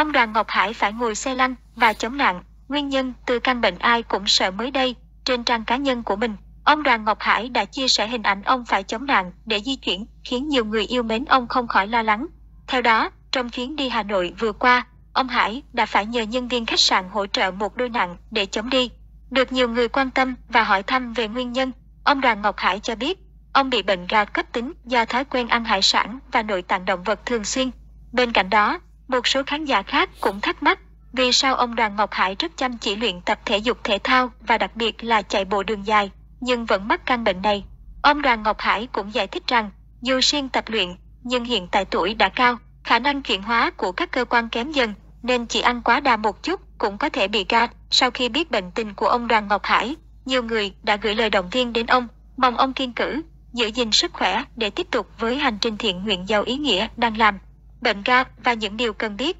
Ông Đoàn Ngọc Hải phải ngồi xe lăn và chống nạn. Nguyên nhân từ căn bệnh ai cũng sợ mới đây, trên trang cá nhân của mình, ông Đoàn Ngọc Hải đã chia sẻ hình ảnh ông phải chống nạn để di chuyển, khiến nhiều người yêu mến ông không khỏi lo lắng. Theo đó, trong chuyến đi Hà Nội vừa qua, ông Hải đã phải nhờ nhân viên khách sạn hỗ trợ một đôi nặng để chống đi. Được nhiều người quan tâm và hỏi thăm về nguyên nhân, ông Đoàn Ngọc Hải cho biết, ông bị bệnh ga cấp tính do thói quen ăn hải sản và nội tạng động vật thường xuyên. Bên cạnh đó, một số khán giả khác cũng thắc mắc vì sao ông Đoàn Ngọc Hải rất chăm chỉ luyện tập thể dục thể thao và đặc biệt là chạy bộ đường dài, nhưng vẫn mắc căn bệnh này. Ông Đoàn Ngọc Hải cũng giải thích rằng, dù siêng tập luyện, nhưng hiện tại tuổi đã cao, khả năng chuyển hóa của các cơ quan kém dần, nên chỉ ăn quá đà một chút cũng có thể bị gạt. Sau khi biết bệnh tình của ông Đoàn Ngọc Hải, nhiều người đã gửi lời động viên đến ông, mong ông kiên cử, giữ gìn sức khỏe để tiếp tục với hành trình thiện nguyện giàu ý nghĩa đang làm bệnh ra và những điều cần biết.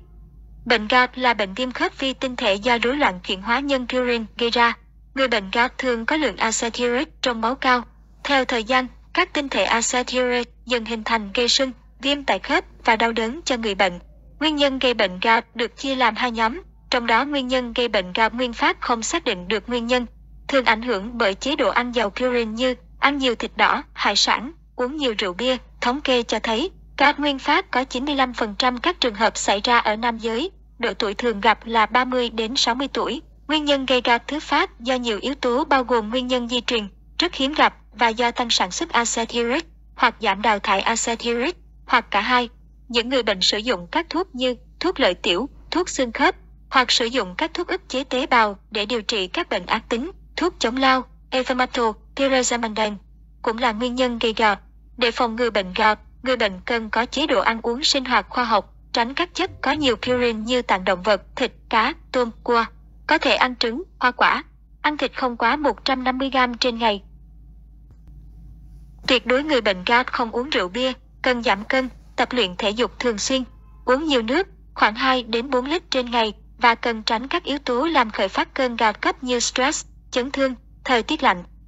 Bệnh gạt là bệnh viêm khớp vi tinh thể do rối loạn chuyển hóa nhân purine gây ra. Người bệnh gạt thường có lượng acetylic trong máu cao. Theo thời gian, các tinh thể acetylic dần hình thành gây sưng, viêm tại khớp và đau đớn cho người bệnh. Nguyên nhân gây bệnh gạt được chia làm hai nhóm, trong đó nguyên nhân gây bệnh gạt nguyên phát không xác định được nguyên nhân, thường ảnh hưởng bởi chế độ ăn giàu purine như ăn nhiều thịt đỏ, hải sản, uống nhiều rượu bia. Thống kê cho thấy các nguyên phát có 95% các trường hợp xảy ra ở nam giới, độ tuổi thường gặp là 30 đến 60 tuổi. Nguyên nhân gây ra thứ phát do nhiều yếu tố bao gồm nguyên nhân di truyền, rất hiếm gặp và do tăng sản xuất acetylic hoặc giảm đào thải acetylic hoặc cả hai. Những người bệnh sử dụng các thuốc như thuốc lợi tiểu, thuốc xương khớp hoặc sử dụng các thuốc ức chế tế bào để điều trị các bệnh ác tính, thuốc chống lao, evamato, pyrazamandan cũng là nguyên nhân gây gọt. Để phòng ngừa bệnh gọt, người bệnh cần có chế độ ăn uống sinh hoạt khoa học, tránh các chất có nhiều purin như tạng động vật, thịt, cá, tôm, cua. Có thể ăn trứng, hoa quả. Ăn thịt không quá 150g trên ngày. Tuyệt đối người bệnh gout không uống rượu bia, cần giảm cân, tập luyện thể dục thường xuyên, uống nhiều nước, khoảng 2 đến 4 lít trên ngày và cần tránh các yếu tố làm khởi phát cơn gout cấp như stress, chấn thương, thời tiết lạnh.